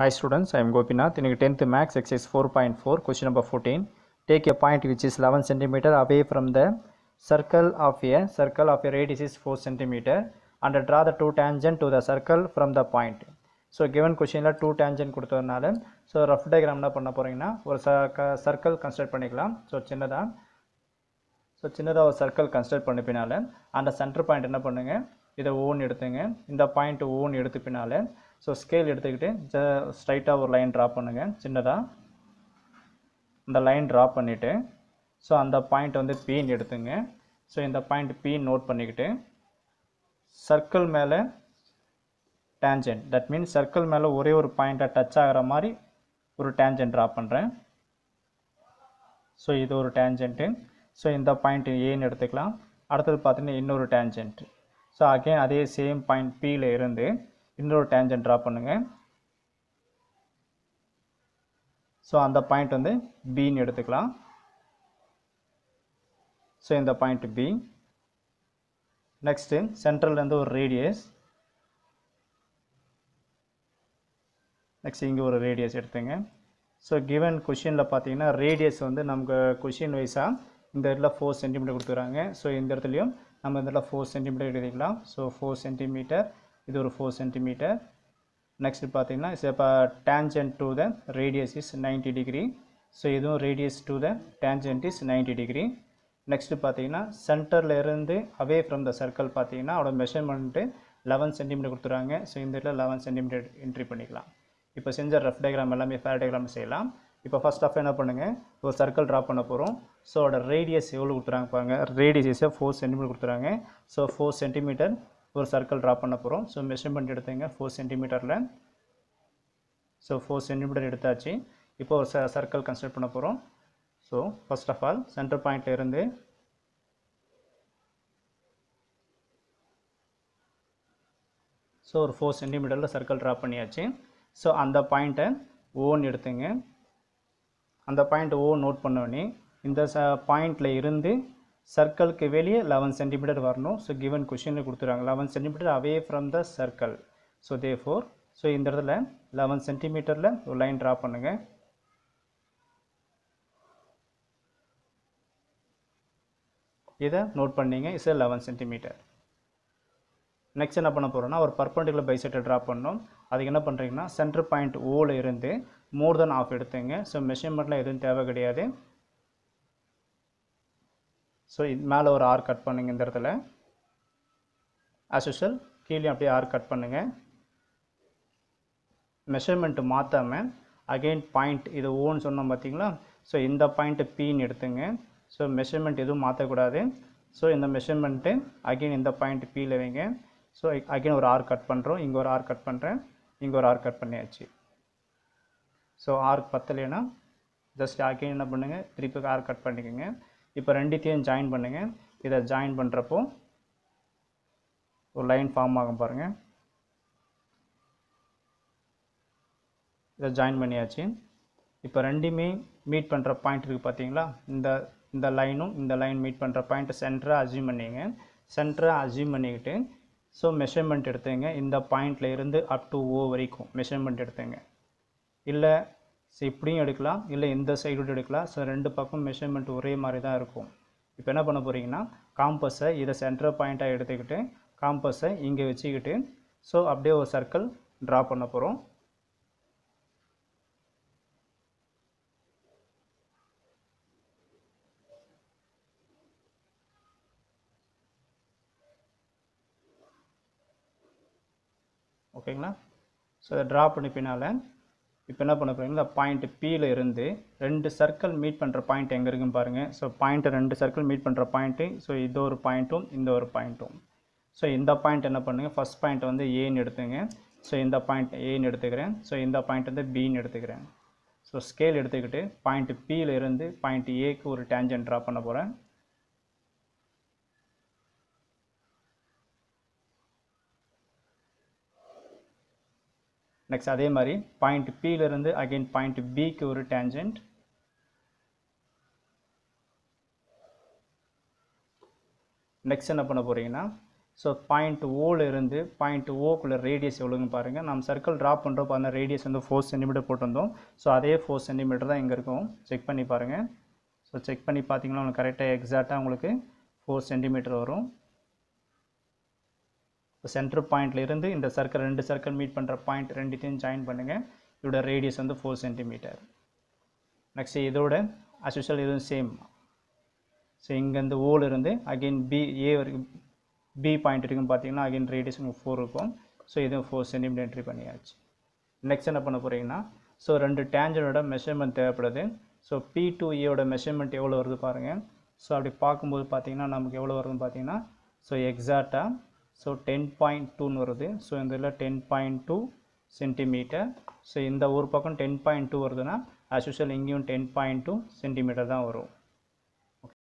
Hi students, I am Gopinath. In 10th Max, exercise 4.4, question number 14. Take a point which is 11 centimeter away from the circle of a circle of a radius is 4 centimeter and draw the two tangent to the circle from the point. So given கொஷினில் two tangent கொடுத்ததுனால so rough diagram என்ன பண்ண போகிறீங்கன்னா ஒரு circle construct பண்ணிக்கலாம் so சின்னதாக so சின்னதாக ஒரு சர்க்கிள் கன்ஸ்ட்ரக்ட் பண்ண பின்னால் அந்த சென்டர் பாயிண்ட் என்ன பண்ணுங்கள் இதை ஓன் எடுத்துங்க இந்த பாயிண்ட் ஓன் எடுத்து பின்னால் ஸோ ஸ்கேல் எடுத்துக்கிட்டு ஜ ஸ்ட்ரைட்டாக ஒரு லைன் ட்ரா பண்ணுங்கள் சின்னதாக அந்த லைன் ட்ரா பண்ணிவிட்டு ஸோ அந்த பாயிண்ட் வந்து பீன் எடுத்துங்க ஸோ இந்த பாயிண்ட் பீன் நோட் பண்ணிக்கிட்டு சர்க்கிள் மேலே டேஞ்சன் தட் மீன்ஸ் சர்க்கிள் மேலே ஒரே ஒரு பாயிண்ட்டாக டச் ஆகிற மாதிரி ஒரு டேஞ்சன் ட்ரா பண்ணுறேன் ஸோ இது ஒரு டேஞ்சன்ட்டு ஸோ இந்த பாயிண்ட் ஏன்னு எடுத்துக்கலாம் அடுத்தது பார்த்தீங்கன்னா இன்னொரு டேஞ்சன்ட் ஸோ அகேன் அதே சேம் பாயிண்ட் பீயில் இருந்து இன்னொரு டேஞ்சன் ட்ரா பண்ணுங்கள் ஸோ அந்த பாயிண்ட் வந்து பின்னு எடுத்துக்கலாம் ஸோ இந்த பாயிண்ட் பி நெக்ஸ்ட்டு சென்ட்ரல்லேருந்து ஒரு ரேடியஸ் நெக்ஸ்ட் இங்கே ஒரு ரேடியஸ் எடுத்துங்க ஸோ கிவன் கொஷினில் பார்த்தீங்கன்னா ரேடியஸ் வந்து நமக்கு கொஷின் வைஸாக இந்த இடத்துல ஃபோர் சென்டிமீட்டர் கொடுத்துருக்காங்க ஸோ இந்த இடத்துலையும் நம்ம இந்த இடத்துல ஃபோர் சென்டிமீட்டர் எழுதிக்கலாம் ஸோ ஃபோர் சென்டிமீட்டர் இது ஒரு ஃபோர் சென்டிமீட்டர் நெக்ஸ்ட் பார்த்தீங்கன்னா இப்போ tangent to the radius is ninety degree so இதுவும் radius to the tangent is ninety degree next பார்த்தீங்கன்னா சென்டரில் இருந்து அவே ஃப்ரம் த சர்க்கிள் பார்த்தீங்கன்னா அதோட மெஷர்மெண்ட்டு லெவன் சென்டிமீட்டர் கொடுத்துருவாங்க ஸோ இந்த இடத்துல லெவன் சென்டிமீட்டர் என்ட்ரி பண்ணிக்கலாம் இப்போ செஞ்ச ரஃப் டயக்ராம் எல்லாமே ஃபேர் டயக்ராம் செய்யலாம் இப்போ ஃபஸ்ட் ஆஃப் என்ன பண்ணுங்கள் ஒரு சர்க்கிள் ட்ரா பண்ண போகிறோம் ஸோ அதோட ரேடியஸ் எவ்வளோ கொடுத்துறாங்க பாருங்கள் ரேடியஸ் ஃபோர் சென்டிமீட்டர் கொடுத்துறாங்க ஸோ ஃபோர் சென்டிமீட்டர் ஒரு சர்க்கிள் ட்ரா பண்ண போகிறோம் ஸோ மெஷர்மெண்ட் எடுத்துங்க ஃபோர் சென்டிமீட்டரில் ஸோ ஃபோர் சென்டிமீட்டர் எடுத்தாச்சு இப்போ ஒரு சர்க்கிள் கன்ஸ்ட்ரக்ட் பண்ண போகிறோம் so first of all centre பாயிண்டில் இருந்து ஸோ ஒரு ஃபோர் சென்டிமீட்டரில் சர்க்கிள் ட்ரா பண்ணியாச்சு ஸோ அந்த பாயிண்ட்டை ஓன் எடுத்துங்க அந்த பாயிண்ட் ஓ நோட் பண்ணோடனே இந்த ச பாயிண்டில் இருந்து சர்க்கிளுக்கு வெளியே லெவன் சென்டிமீட்டர் வரணும் ஸோ கிவன் கொஷினில் கொடுத்துருவாங்க eleven centimetre away from the circle so they four so இந்த இடத்துல லெவன் சென்டிமீட்டரில் ஒரு லைன் ட்ரா பண்ணுங்கள் இதை நோட் பண்ணிங்க இஸ் லெவன் சென்டிமீட்டர் நெக்ஸ்ட் என்ன பண்ண போகிறோன்னா ஒரு பர்பண்டிகுலர் பைசெட்டை ட்ரா பண்ணோம் அதுக்கு என்ன பண்ணுறீங்கன்னா சென்டர் பாயிண்ட் ஓவில் இருந்து மோர் தென் ஆஃப் எடுத்துங்க ஸோ மெஷர்மெண்ட்லாம் எதுவும் தேவை கிடையாது ஸோ இது மேலே ஒரு ஆர் கட் பண்ணுங்கள் இந்த இடத்துல ஆஸ் யூஷுவல் கீழே அப்படியே ஆர் கட் பண்ணுங்கள் மெஷர்மெண்ட்டு மாற்றாமல் அகெயின் பாயிண்ட் இது ஓன்னு சொன்னோம் பார்த்தீங்களா ஸோ இந்த பாயிண்ட்டு பின்னு எடுத்துங்க ஸோ மெஷர்மெண்ட் எதுவும் மாற்றக்கூடாது ஸோ இந்த மெஷர்மெண்ட்டு அகெயின் இந்த பாயிண்ட் பியில் வைங்க ஸோ அகெயின் ஒரு ஆர் கட் பண்ணுறோம் இங்கே ஒரு ஆர் கட் பண்ணுறேன் இங்கே ஒரு ஆர் கட் பண்ணியாச்சு ஸோ ஆர் பத்தலைன்னா ஜஸ்ட் அகெயின் என்ன பண்ணுங்கள் திருப்பி ஆர் கட் பண்ணிக்கோங்க இப்போ ரெண்டுத்தையும் ஜாயின் பண்ணுங்கள் இதை ஜாயின் பண்ணுறப்போ ஒரு லைன் ஃபார்ம் ஆகும் பாருங்கள் இதை ஜாயின் பண்ணியாச்சு இப்போ ரெண்டுமே மீட் பண்ணுற பாயிண்ட் இருக்குது பார்த்தீங்களா இந்த இந்த லைனும் இந்த லைன் மீட் பண்ணுற பாயிண்ட் சென்டராக அசியூம் பண்ணிங்க சென்டராக அசியூம் பண்ணிக்கிட்டு ஸோ மெஷர்மெண்ட் எடுத்துங்க இந்த பாயிண்டில் இருந்து அப் டு ஓ வரைக்கும் மெஷர்மெண்ட் எடுத்துங்க இல்லை ஸோ இப்படியும் எடுக்கலாம் இல்லை இந்த சைடு எடுக்கலாம் ஸோ ரெண்டு பக்கம் மெஷர்மெண்ட் ஒரே மாதிரி தான் இருக்கும் இப்போ என்ன பண்ண போகிறீங்கன்னா காம்பஸை இதை சென்டர் பாயிண்ட்டாக எடுத்துக்கிட்டு காம்பஸை இங்கே வச்சுக்கிட்டு ஸோ அப்படியே ஒரு சர்க்கிள் ட்ரா பண்ண போகிறோம் ஓகேங்களா ஸோ அதை ட்ரா பண்ணி பின்னால் இப்போ என்ன பண்ண போகிறீங்கன்னா பாயிண்ட் பியில் இருந்து ரெண்டு சர்க்கிள் மீட் பண்ணுற பாயிண்ட் எங்கே இருக்குன்னு பாருங்கள் ஸோ பாயிண்ட்டு ரெண்டு சர்க்கிள் மீட் பண்ணுற பாயிண்ட்டு ஸோ இது ஒரு பாயிண்ட்டும் இந்த ஒரு பாயிண்ட்டும் ஸோ இந்த பாயிண்ட் என்ன பண்ணுங்கள் ஃபஸ்ட் பாயிண்ட் வந்து ஏன்னு எடுத்துங்க ஸோ இந்த பாயிண்ட் ஏன்னு எடுத்துக்கிறேன் ஸோ இந்த பாயிண்ட் வந்து பின்னு எடுத்துக்கிறேன் ஸோ ஸ்கேல் எடுத்துக்கிட்டு பாயிண்ட் பியில் இருந்து பாயிண்ட் ஏக்கு ஒரு டேஞ்சன் ட்ரா பண்ண போகிறேன் நெக்ஸ்ட் அதே மாதிரி பாயிண்ட் பியிலிருந்து அகெயின் பாயிண்ட் பிக்கு ஒரு டேஞ்சன்ட் நெக்ஸ்ட் என்ன பண்ண போகிறீங்கன்னா ஸோ பாயிண்ட் ஓலேருந்து பாயிண்ட் ஓக்குள்ளே ரேடியஸ் எவ்வளோங்க பாருங்கள் நம்ம சர்க்கிள் ட்ராப் பண்ணுறோம் அந்த ரேடியஸ் வந்து ஃபோர் சென்டிமீட்டர் போட்டிருந்தோம் ஸோ அதே ஃபோர் சென்டிமீட்டர் தான் இங்கே இருக்கும் செக் பண்ணி பாருங்கள் ஸோ செக் பண்ணி பார்த்தீங்கன்னா உங்களுக்கு கரெக்டாக எக்ஸாக்டாக உங்களுக்கு ஃபோர் சென்டிமீட்டர் வரும் இப்போ சென்டர் பாயிண்ட்லேருந்து இந்த சர்க்கிள் ரெண்டு சர்க்கிள் மீட் பண்ணுற பாயிண்ட் ரெண்டுத்தையும் ஜாயின் பண்ணுங்கள் இதோட ரேடியஸ் வந்து ஃபோர் சென்டிமீட்டர் நெக்ஸ்ட் இதோட அசுஷல் இதுவும் சேம் ஸோ இங்கேருந்து ஓல் இருந்து அகெயின் பி ஏ வரைக்கும் பி பாயிண்ட் வரைக்கும் பார்த்தீங்கன்னா அகெயின் ரேடியஸ் உங்களுக்கு ஃபோர் இருக்கும் ஸோ இதுவும் ஃபோர் சென்டிமீட்டர் என்ட்ரி பண்ணியாச்சு நெக்ஸ்ட் என்ன பண்ண போகிறீங்கன்னா ஸோ ரெண்டு டேஞ்சனோட மெஷர்மெண்ட் தேவைப்படுது ஸோ பி டூ ஏயோட மெஷர்மெண்ட் எவ்வளோ வருது பாருங்கள் ஸோ அப்படி பார்க்கும்போது பார்த்தீங்கன்னா நமக்கு எவ்வளோ வருதுன்னு பார்த்தீங்கன்னா ஸோ எக்ஸாக்டாக ஸோ டென் பாயிண்ட் டூன்னு வருது ஸோ இந்த இதில் ten point two centimetre so இந்த ஒரு பக்கம் டென் பாயிண்ட் டூ வருதுன்னா ஆஸ் யூஷுவல் இங்கேயும் டென் பாயிண்ட் டூ சென்டிமீட்டர் தான் வரும்